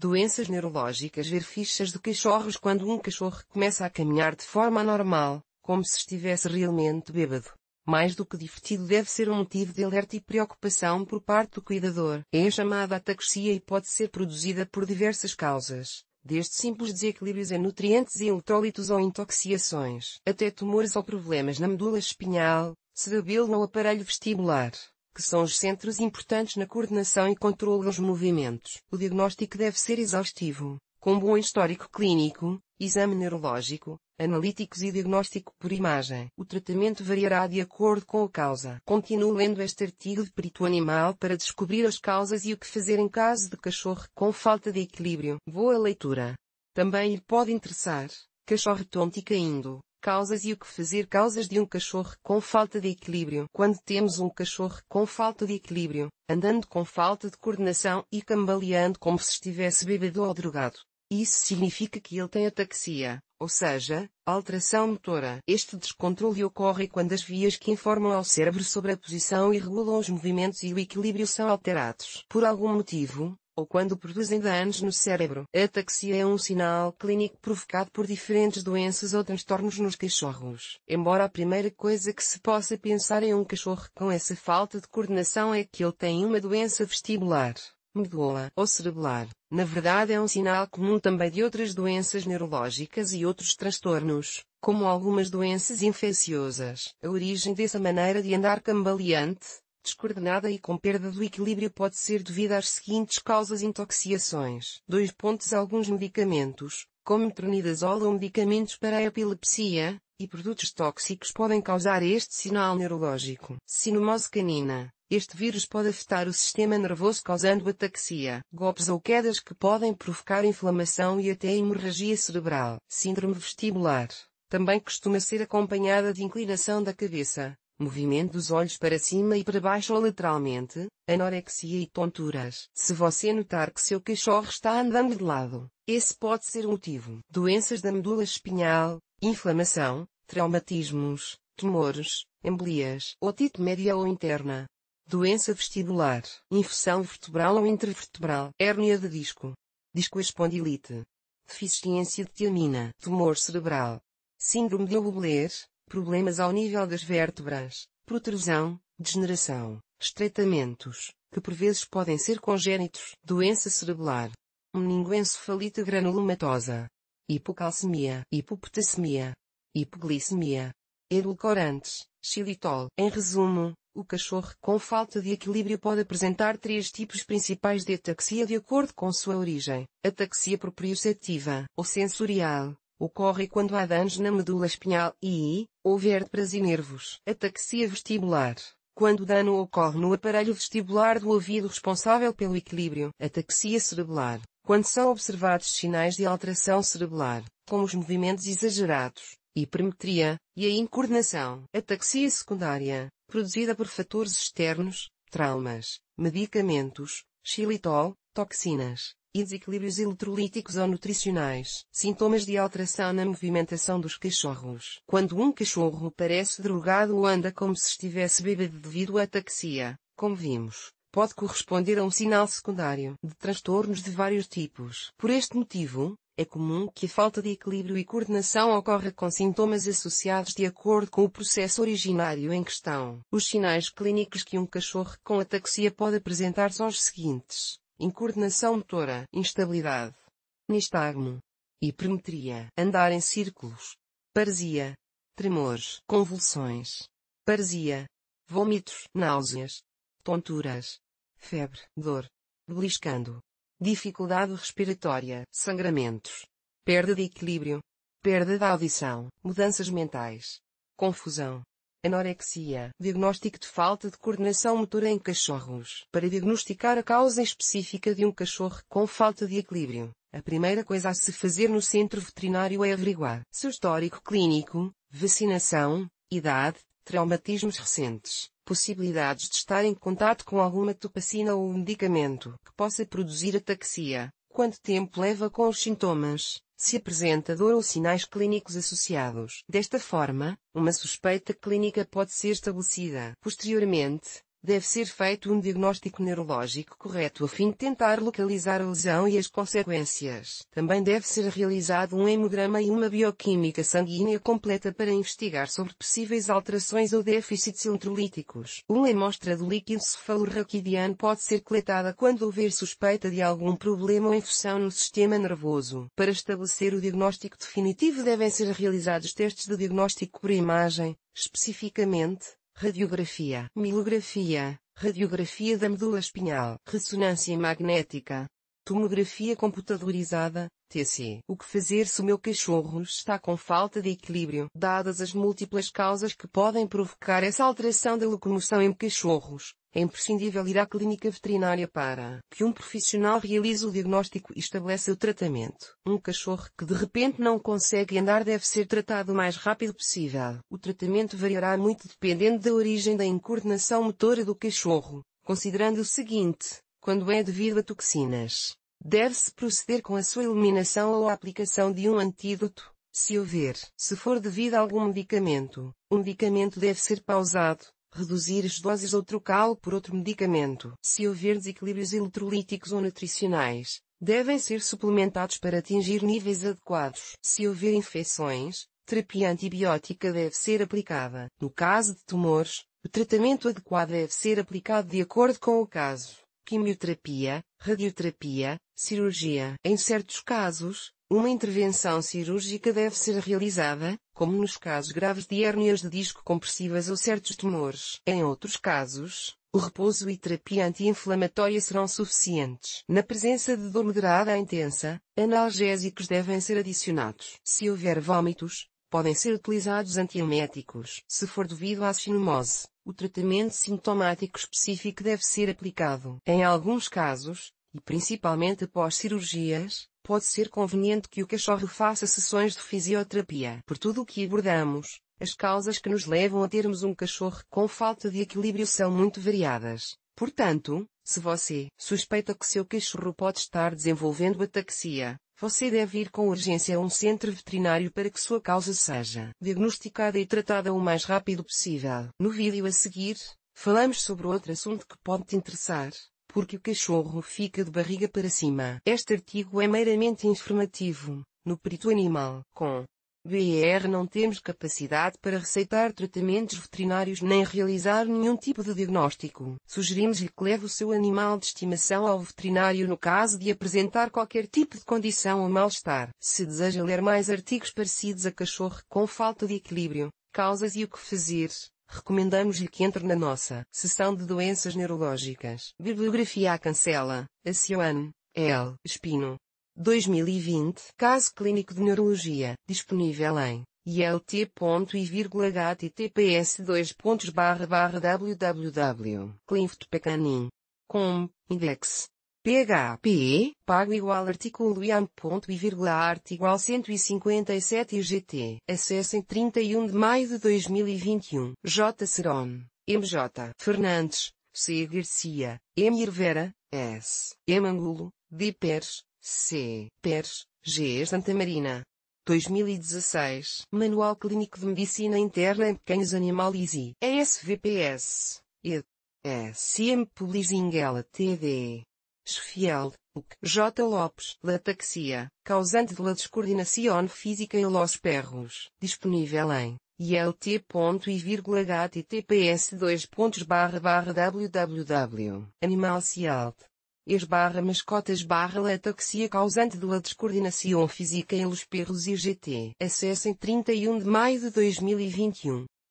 Doenças neurológicas ver fichas de cachorros quando um cachorro começa a caminhar de forma anormal, como se estivesse realmente bêbado. Mais do que divertido deve ser um motivo de alerta e preocupação por parte do cuidador. É chamada ataxia e pode ser produzida por diversas causas, desde simples desequilíbrios em nutrientes e eletrólitos ou intoxicações, até tumores ou problemas na medula espinhal, cerebelo ou aparelho vestibular que são os centros importantes na coordenação e controle dos movimentos. O diagnóstico deve ser exaustivo, com bom histórico clínico, exame neurológico, analíticos e diagnóstico por imagem. O tratamento variará de acordo com a causa. Continuo lendo este artigo de perito animal para descobrir as causas e o que fazer em caso de cachorro com falta de equilíbrio. Boa leitura! Também lhe pode interessar, cachorro tonto e caindo. Causas e o que fazer causas de um cachorro com falta de equilíbrio. Quando temos um cachorro com falta de equilíbrio, andando com falta de coordenação e cambaleando como se estivesse bêbado ou drogado. Isso significa que ele tem ataxia, ou seja, alteração motora. Este descontrole ocorre quando as vias que informam ao cérebro sobre a posição e regulam os movimentos e o equilíbrio são alterados. Por algum motivo, ou quando produzem danos no cérebro. A taxia é um sinal clínico provocado por diferentes doenças ou transtornos nos cachorros. Embora a primeira coisa que se possa pensar em um cachorro com essa falta de coordenação é que ele tem uma doença vestibular, medula ou cerebelar, na verdade é um sinal comum também de outras doenças neurológicas e outros transtornos, como algumas doenças infecciosas. A origem dessa maneira de andar cambaleante, descoordenada e com perda do equilíbrio pode ser devido às seguintes causas intoxicações. 2. Alguns medicamentos, como metronidazol ou medicamentos para a epilepsia, e produtos tóxicos podem causar este sinal neurológico. Sinomose canina. Este vírus pode afetar o sistema nervoso causando ataxia, golpes ou quedas que podem provocar inflamação e até hemorragia cerebral. Síndrome vestibular. Também costuma ser acompanhada de inclinação da cabeça, movimento dos olhos para cima e para baixo ou lateralmente, anorexia e tonturas. Se você notar que seu cachorro está andando de lado, esse pode ser o motivo. Doenças da medula espinhal, inflamação, traumatismos, tumores, embolias, otite média ou interna. Doença vestibular, infecção vertebral ou intervertebral, hérnia de disco, discoespondilite, deficiência de tiamina, tumor cerebral, síndrome de Obler, problemas ao nível das vértebras, protrusão, degeneração, estreitamentos, que por vezes podem ser congênitos, doença cerebral, meningoencefalite granulomatosa, hipocalcemia, hipopotassemia, hipoglicemia, edulcorantes, xilitol. Em resumo, o cachorro com falta de equilíbrio pode apresentar três tipos principais de ataxia de acordo com sua origem: ataxia proprioceptiva ou sensorial, Ocorre quando há danos na medula espinhal e, ou vértebras e nervos. Ataxia vestibular. Quando o dano ocorre no aparelho vestibular do ouvido responsável pelo equilíbrio. Ataxia cerebelar. Quando são observados sinais de alteração cerebelar, como os movimentos exagerados, hipermetria, e a incoordenação. Ataxia secundária, produzida por fatores externos, traumas, medicamentos, xilitol, toxinas, e desequilíbrios eletrolíticos ou nutricionais. Sintomas de alteração na movimentação dos cachorros. Quando um cachorro parece drogado ou anda como se estivesse bêbado devido à taxia, como vimos, pode corresponder a um sinal secundário de transtornos de vários tipos. Por este motivo, é comum que a falta de equilíbrio e coordenação ocorra com sintomas associados de acordo com o processo originário em questão. Os sinais clínicos que um cachorro com ataxia pode apresentar são os seguintes incoordenação motora, instabilidade, nistagmo, hipermetria, andar em círculos, parisia, tremores, convulsões, parisia, vômitos, náuseas, tonturas, febre, dor, beliscando, dificuldade respiratória, sangramentos, perda de equilíbrio, perda da audição, mudanças mentais, confusão, Anorexia. Diagnóstico de falta de coordenação motora em cachorros. Para diagnosticar a causa específica de um cachorro com falta de equilíbrio, a primeira coisa a se fazer no centro veterinário é averiguar seu histórico clínico, vacinação, idade, traumatismos recentes, possibilidades de estar em contato com alguma topacina ou medicamento que possa produzir ataxia, quanto tempo leva com os sintomas, se apresenta dor ou sinais clínicos associados. Desta forma, uma suspeita clínica pode ser estabelecida. Posteriormente, deve ser feito um diagnóstico neurológico correto a fim de tentar localizar a lesão e as consequências. Também deve ser realizado um hemograma e uma bioquímica sanguínea completa para investigar sobre possíveis alterações ou déficits eletrolíticos. Uma amostra do líquido cefalorraquidiano pode ser coletada quando houver suspeita de algum problema ou infecção no sistema nervoso. Para estabelecer o diagnóstico definitivo devem ser realizados testes de diagnóstico por imagem, especificamente, radiografia, milografia, radiografia da medula espinhal, ressonância magnética, tomografia computadorizada, TC. O que fazer se o meu cachorro está com falta de equilíbrio, dadas as múltiplas causas que podem provocar essa alteração da locomoção em cachorros? É imprescindível ir à clínica veterinária para que um profissional realize o diagnóstico e estabeleça o tratamento. Um cachorro que de repente não consegue andar deve ser tratado o mais rápido possível. O tratamento variará muito dependendo da origem da incoordenação motora do cachorro, considerando o seguinte: quando é devido a toxinas, Deve-se proceder com a sua eliminação ou a aplicação de um antídoto, se houver. Se for devido a algum medicamento, o medicamento deve ser pausado, reduzir as doses ou trocá-lo por outro medicamento. Se houver desequilíbrios eletrolíticos ou nutricionais, devem ser suplementados para atingir níveis adequados. Se houver infecções, terapia antibiótica deve ser aplicada. No caso de tumores, o tratamento adequado deve ser aplicado de acordo com o caso. Quimioterapia, radioterapia, Cirurgia. Em certos casos, uma intervenção cirúrgica deve ser realizada, como nos casos graves de hérnias de disco compressivas ou certos tumores. Em outros casos, o repouso e terapia anti-inflamatória serão suficientes. Na presença de dor moderada a intensa, analgésicos devem ser adicionados. Se houver vômitos, podem ser utilizados antieméticos. Se for devido à sinomose, o tratamento sintomático específico deve ser aplicado. Em alguns casos, e principalmente após cirurgias, pode ser conveniente que o cachorro faça sessões de fisioterapia. Por tudo o que abordamos, as causas que nos levam a termos um cachorro com falta de equilíbrio são muito variadas. Portanto, se você suspeita que seu cachorro pode estar desenvolvendo ataxia, você deve ir com urgência a um centro veterinário para que sua causa seja diagnosticada e tratada o mais rápido possível. No vídeo a seguir, falamos sobre outro assunto que pode te interessar, porque o cachorro fica de barriga para cima. Este artigo é meramente informativo, no perito animal. Com BR não temos capacidade para receitar tratamentos veterinários nem realizar nenhum tipo de diagnóstico. Sugerimos-lhe que leve o seu animal de estimação ao veterinário no caso de apresentar qualquer tipo de condição ou mal-estar. Se deseja ler mais artigos parecidos a cachorro com falta de equilíbrio, causas e o que fazer, Recomendamos-lhe que entre na nossa seção de doenças neurológicas. Bibliografia à cancela. Acioane, L. Espino. 2020. Caso clínico de neurologia. Disponível em ilt.i.https www.clinftpecanin.com, index. PHP, pago igual artículo IAM ponto e vírgula art igual 157 IGT, acesso em 31 de maio de 2021, J. Seron, MJ, Fernandes, C. Garcia, M. Irvera, S. M. Angulo, D. Pers, C. Pers, G. Santa Marina. 2016, Manual Clínico de Medicina Interna em Pequenos Animais e ESVPS, E. M. Publishing LTD que J. Lopes, Lataxia, causante de la descoordinação física em los perros, disponível em ilt.i.https www.animalcialt es barra mascotas barra lataxia causante de la descoordinação física em los perros IGT. Acesso em 31 de maio de 2021.